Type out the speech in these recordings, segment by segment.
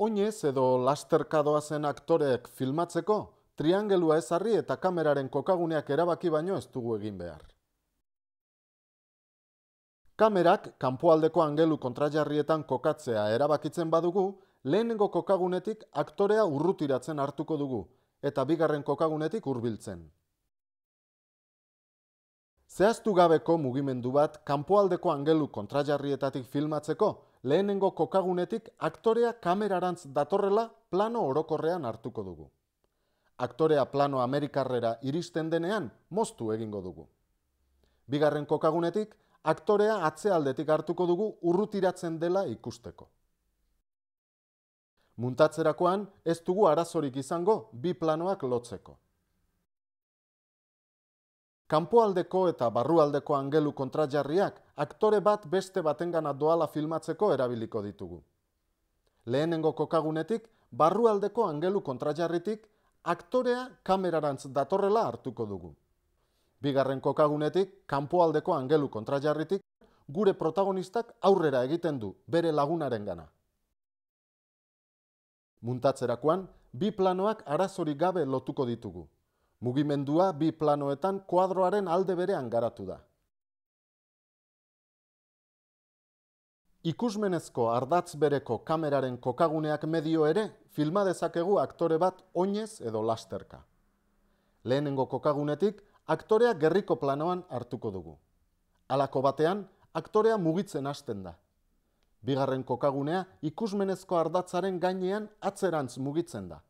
Oinez edo lasterkadoa zen aktoreek filmatzeko, triangelua ezarri eta kameraren kokaguneak erabaki baino ez dugu egin behar. Kamerak kanpoaldeko angelu kontrajarrietan kokatzea erabakitzen badugu, lehenengo kokagunetik aktorea urrutiratzen hartuko dugu eta bigarren kokagunetik hurbiltzen. Zehaztu gabeko mugimendu bat kanpoaldeko angelu kontrajarrietatik filmatzeko, lehenengo kokagunetik aktorea kamerarantz datorrela plano orokorrean hartuko dugu. Aktorea plano amerikarrera iristen denean moztu egingo dugu. Bigarren kokagunetik aktorea atzealdetik hartuko dugu urrutiratzen dela ikusteko. Muntatzerakoan ez dugu arazorik izango bi planoak lotzeko. Kanpoaldeko eta barrualdeko angelu kontratjarriak aktore bat beste batengana doala filmatzeko erabiliko ditugu. Lehenengo kokagunetik, barrualdeko angelu kontrajarritik, aktorea kamerarantz datorrela hartuko dugu. Bigarren kokagunetik, kanpoaldeko angelu kontrajarritik, gure protagonistak aurrera egiten du bere lagunaren gana. Muntatzerakoan, bi planoak arazori gabe lotuko ditugu. Mugimendua bi planoetan kuadroaren alde berean garatu da. Ikusmenezko ardatz bereko kameraren kokaguneak medio ere filma dezakegu aktore bat oinez edo lasterka. Lehenengo kokagunetik aktorea gerriko planoan hartuko dugu. Halako batean aktorea mugitzen hasten da. Bigarren kokagunea ikusmenezko ardatzaren gainean atzerantz mugitzen da.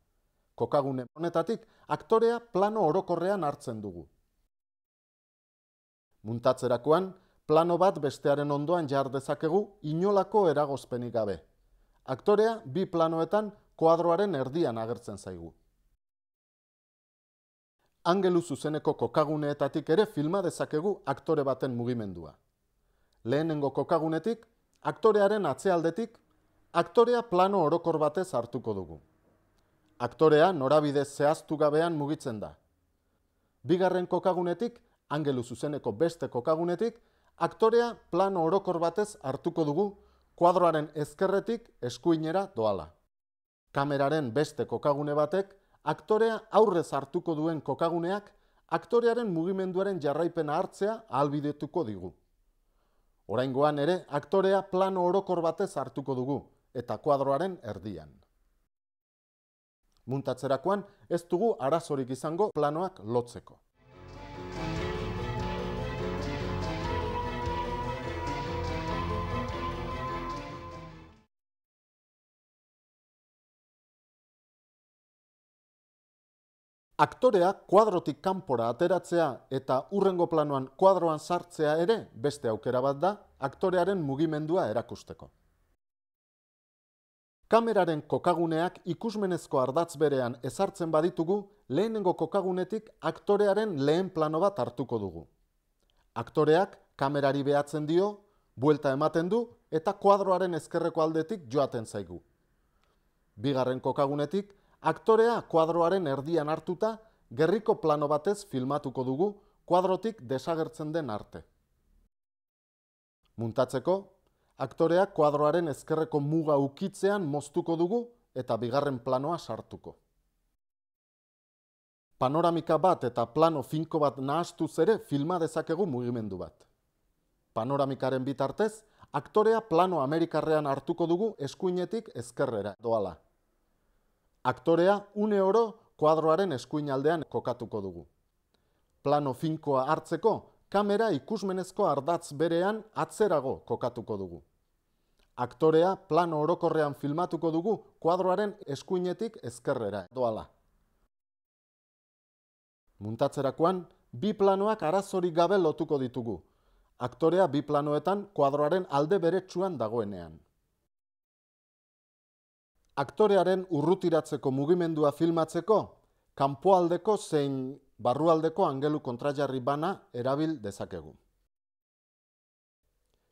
Kokagune honetatik aktorea plano orokorrean hartzen dugu. Muntatzerakoan Plano bat bestearen ondoan jar dezakegu inolako eragozpenik gabe. Aktorea bi planoetan kuadroaren erdian agertzen zaigu. Angelu zuzeneko kokaguneetatik ere filma dezakegu aktore baten mugimendua. Lehenengo kokagunetik aktorearen atzealdetik aktorea plano orokor batez hartuko dugu. Aktorea norabide zehaztu gabean mugitzen da. Bigarren kokagunetik angelu zuzeneko beste kokagunetik aktorea plano orokor batez hartuko dugu, kuadroaren ezkerretik eskuinera doala. Kameraren beste kokagune batek, aktorea aurrez hartuko duen kokaguneak, aktorearen mugimenduaren jarraipena hartzea albidetuko digu. Oraingoan ere, aktorea plano orokor batez hartuko dugu, eta kuadroaren erdian. Muntatzerakoan, ez dugu arazorik izango planoak lotzeko. aktorea kuadrotik kanpora ateratzea eta urrengo planoan kuadroan sartzea ere beste aukera bat da aktorearen mugimendua erakusteko. Kameraren kokaguneak ikusmenezko ardatz berean ezartzen baditugu, lehenengo kokagunetik aktorearen lehen plano bat hartuko dugu. Aktoreak kamerari behatzen dio, buelta ematen du eta kuadroaren ezkerreko aldetik joaten zaigu. Bigarren kokagunetik aktorea kuadroaren erdian hartuta, gerriko plano batez filmatuko dugu, kuadrotik desagertzen den arte. Muntatzeko, aktorea kuadroaren ezkerreko muga ukitzean moztuko dugu eta bigarren planoa sartuko. Panoramika bat eta plano finko bat nahastuz ere filma dezakegu mugimendu bat. Panoramikaren bitartez, aktorea plano amerikarrean hartuko dugu eskuinetik ezkerrera doala aktorea une oro kuadroaren eskuinaldean kokatuko dugu. Plano finkoa hartzeko, kamera ikusmenezko ardatz berean atzerago kokatuko dugu. Aktorea plano orokorrean filmatuko dugu kuadroaren eskuinetik ezkerrera doala. Muntatzerakoan, bi planoak arazori gabe lotuko ditugu. Aktorea bi planoetan kuadroaren alde bere dagoenean aktorearen urrutiratzeko mugimendua filmatzeko, kanpoaldeko zein barrualdeko angelu kontrajarri bana erabil dezakegu.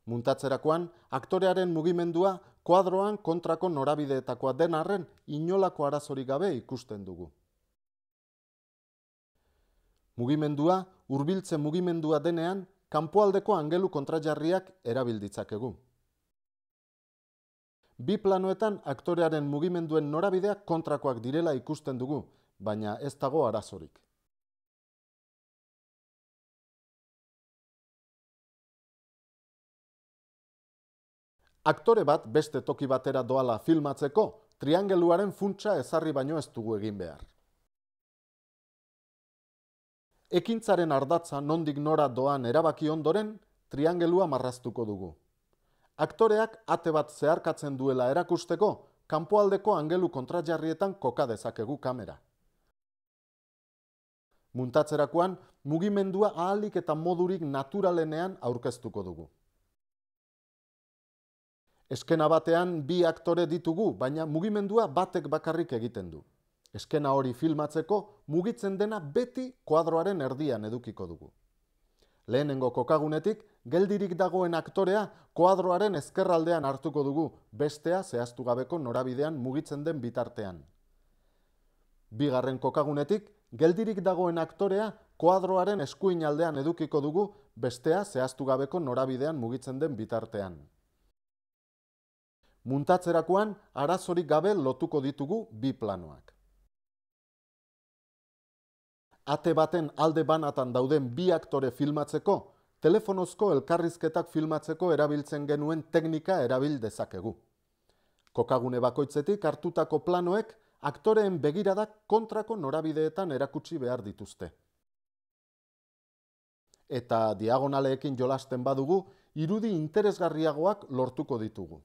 Muntatzerakoan, aktorearen mugimendua kuadroan kontrako norabideetakoa den arren inolako arazori gabe ikusten dugu. Mugimendua, urbiltze mugimendua denean, kanpoaldeko angelu kontrajarriak erabilditzakegu. ditzakegu. Bi planoetan aktorearen mugimenduen norabideak kontrakoak direla ikusten dugu, baina ez dago arazorik. Aktore bat beste toki batera doala filmatzeko, triangeluaren funtsa ezarri baino ez dugu egin behar. Ekintzaren ardatza nondik nora doan erabaki ondoren, triangelua marraztuko dugu aktoreak ate bat zeharkatzen duela erakusteko, kanpoaldeko angelu kontratjarrietan koka dezakegu kamera. Muntatzerakoan, mugimendua ahalik eta modurik naturalenean aurkeztuko dugu. Eskena batean bi aktore ditugu, baina mugimendua batek bakarrik egiten du. Eskena hori filmatzeko, mugitzen dena beti kuadroaren erdian edukiko dugu. Lehenengo kokagunetik, geldirik dagoen aktorea, koadroaren ezkerraldean hartuko dugu, bestea zehaztu gabeko norabidean mugitzen den bitartean. Bigarren kokagunetik, geldirik dagoen aktorea, koadroaren eskuinaldean edukiko dugu, bestea zehaztu gabeko norabidean mugitzen den bitartean. Muntatzerakoan, arazorik gabe lotuko ditugu bi planoak ate baten alde banatan dauden bi aktore filmatzeko, telefonozko elkarrizketak filmatzeko erabiltzen genuen teknika erabil dezakegu. Kokagune bakoitzetik hartutako planoek aktoreen begiradak kontrako norabideetan erakutsi behar dituzte. Eta diagonaleekin jolasten badugu, irudi interesgarriagoak lortuko ditugu.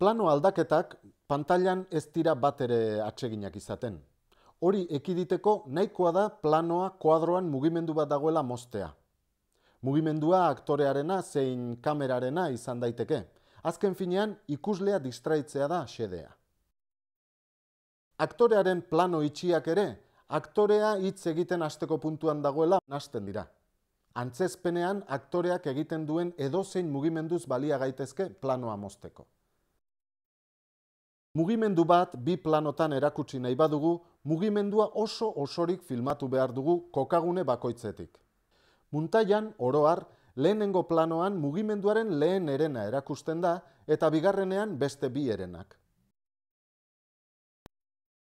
Plano aldaketak pantailan ez dira bat ere atseginak izaten. Hori ekiditeko nahikoa da planoa kuadroan mugimendu bat dagoela moztea. Mugimendua aktorearena zein kamerarena izan daiteke. Azken finean ikuslea distraitzea da xedea. Aktorearen plano itxiak ere, aktorea hitz egiten hasteko puntuan dagoela nasten dira. Antzezpenean aktoreak egiten duen edozein mugimenduz balia gaitezke planoa mozteko. Mugimendu bat bi planotan erakutsi nahi badugu, mugimendua oso osorik filmatu behar dugu kokagune bakoitzetik. Muntaian, oroar, lehenengo planoan mugimenduaren lehen erena erakusten da eta bigarrenean beste bi erenak.